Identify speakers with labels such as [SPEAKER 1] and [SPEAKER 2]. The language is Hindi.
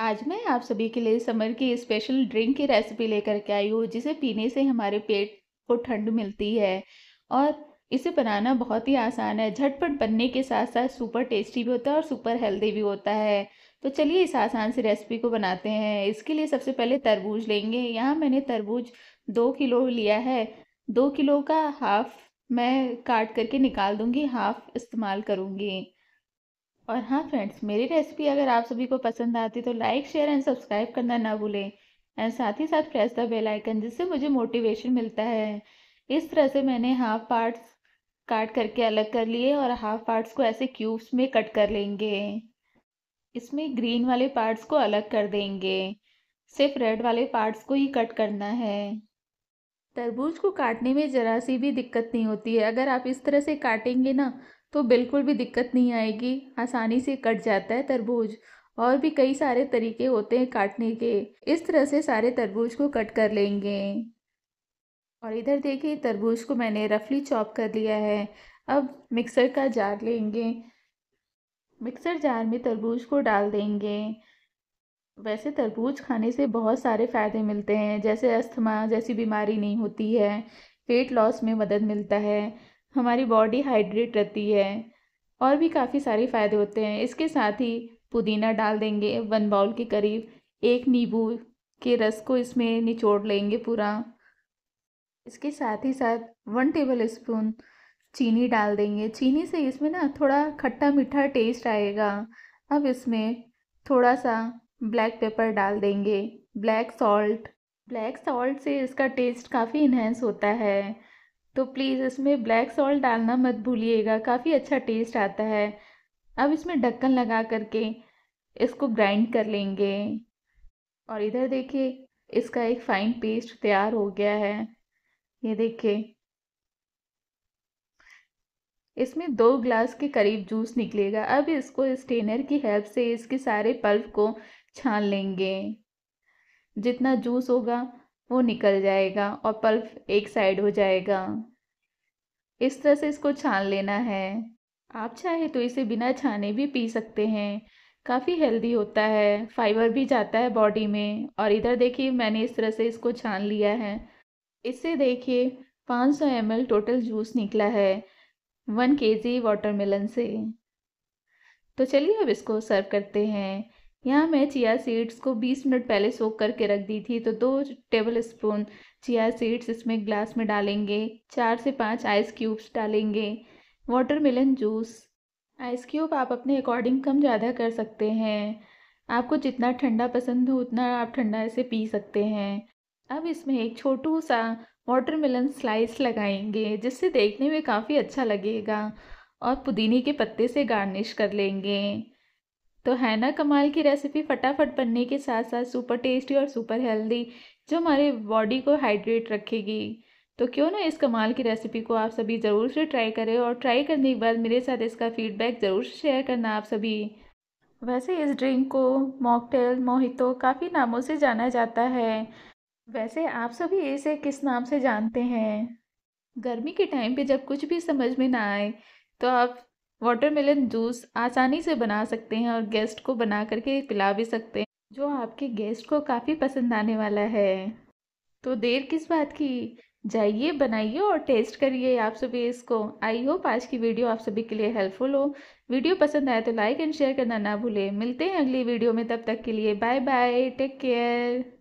[SPEAKER 1] आज मैं आप सभी के लिए समर की स्पेशल ड्रिंक की रेसिपी लेकर के आई हूँ जिसे पीने से हमारे पेट को ठंड मिलती है और इसे बनाना बहुत ही आसान है झटपट बनने के साथ साथ सुपर टेस्टी भी होता है और सुपर हेल्दी भी होता है तो चलिए इस आसान सी रेसिपी को बनाते हैं इसके लिए सबसे पहले तरबूज लेंगे यहाँ मैंने तरबूज दो किलो लिया है दो किलो का हाफ मैं काट करके निकाल दूँगी हाफ इस्तेमाल करूँगी और हाँ फ्रेंड्स मेरी रेसिपी अगर आप सभी को पसंद आती तो लाइक शेयर एंड सब्सक्राइब करना ना भूलें एंड साथ ही साथ प्रेस द बेल आइकन जिससे मुझे मोटिवेशन मिलता है इस तरह से मैंने हाफ पार्ट्स काट करके अलग कर लिए और हाफ पार्ट्स को ऐसे क्यूब्स में कट कर लेंगे इसमें ग्रीन वाले पार्ट्स को अलग कर देंगे सिर्फ रेड वाले पार्ट्स को ही कट करना है तरबूज को काटने में ज़रा सी भी दिक्कत नहीं होती है अगर आप इस तरह से काटेंगे ना तो बिल्कुल भी दिक्कत नहीं आएगी आसानी से कट जाता है तरबूज और भी कई सारे तरीके होते हैं काटने के इस तरह से सारे तरबूज को कट कर लेंगे और इधर देखिए तरबूज को मैंने रफली चॉप कर लिया है अब मिक्सर का जार लेंगे मिक्सर जार में तरबूज को डाल देंगे वैसे तरबूज खाने से बहुत सारे फ़ायदे मिलते हैं जैसे अस्थमा जैसी बीमारी नहीं होती है वेट लॉस में मदद मिलता है हमारी बॉडी हाइड्रेट रहती है और भी काफ़ी सारे फ़ायदे होते हैं इसके साथ ही पुदीना डाल देंगे वन बाउल के करीब एक नींबू के रस को इसमें निचोड़ लेंगे पूरा इसके साथ ही साथ वन टेबल स्पून चीनी डाल देंगे चीनी से इसमें ना थोड़ा खट्टा मीठा टेस्ट आएगा अब इसमें थोड़ा सा ब्लैक पेपर डाल देंगे ब्लैक सॉल्ट ब्लैक सॉल्ट से इसका टेस्ट काफ़ी इन्हेंस होता है तो प्लीज़ इसमें ब्लैक सॉल्ट डालना मत भूलिएगा काफ़ी अच्छा टेस्ट आता है अब इसमें ढक्कन लगा करके इसको ग्राइंड कर लेंगे और इधर देखिए इसका एक फाइन पेस्ट तैयार हो गया है ये देखिए इसमें दो ग्लास के करीब जूस निकलेगा अब इसको स्टेनर की हेल्प से इसके सारे पल्प को छान लेंगे जितना जूस होगा वो निकल जाएगा और पल्प एक साइड हो जाएगा इस तरह से इसको छान लेना है आप चाहे तो इसे बिना छाने भी पी सकते हैं काफ़ी हेल्दी होता है फाइबर भी जाता है बॉडी में और इधर देखिए मैंने इस तरह से इसको छान लिया है इससे देखिए 500 सौ टोटल जूस निकला है वन के जी वाटरमेलन से तो चलिए अब इसको सर्व करते हैं यहाँ मैं चिया सीड्स को 20 मिनट पहले सोख करके रख दी थी तो दो टेबल स्पून चिया सीड्स इसमें ग्लास में डालेंगे चार से पाँच आइस क्यूब्स डालेंगे वाटरमेलन जूस आइस क्यूब आप अपने अकॉर्डिंग कम ज़्यादा कर सकते हैं आपको जितना ठंडा पसंद हो उतना आप ठंडा इसे पी सकते हैं अब इसमें एक छोटू सा वाटरमेलन स्लाइस लगाएंगे जिससे देखने में काफ़ी अच्छा लगेगा और पुदीने के पत्ते से गार्निश कर लेंगे तो है ना कमाल की रेसिपी फटाफट बनने के साथ साथ सुपर टेस्टी और सुपर हेल्दी जो हमारे बॉडी को हाइड्रेट रखेगी तो क्यों ना इस कमाल की रेसिपी को आप सभी ज़रूर से ट्राई करें और ट्राई करने के बाद मेरे साथ इसका फीडबैक ज़रूर शेयर करना आप सभी वैसे इस ड्रिंक को मॉकटेल मोहितो काफ़ी नामों से जाना जाता है वैसे आप सभी इसे किस नाम से जानते हैं गर्मी के टाइम पे जब कुछ भी समझ में ना आए तो आप वाटरमेलन जूस आसानी से बना सकते हैं और गेस्ट को बना करके पिला भी सकते हैं जो आपके गेस्ट को काफ़ी पसंद आने वाला है तो देर किस बात की जाइए बनाइए और टेस्ट करिए आप सभी इसको आई होप आज की वीडियो आप सभी के लिए हेल्पफुल हो वीडियो पसंद आए तो लाइक एंड शेयर करना ना भूलें मिलते हैं अगली वीडियो में तब तक के लिए बाय बाय टेक केयर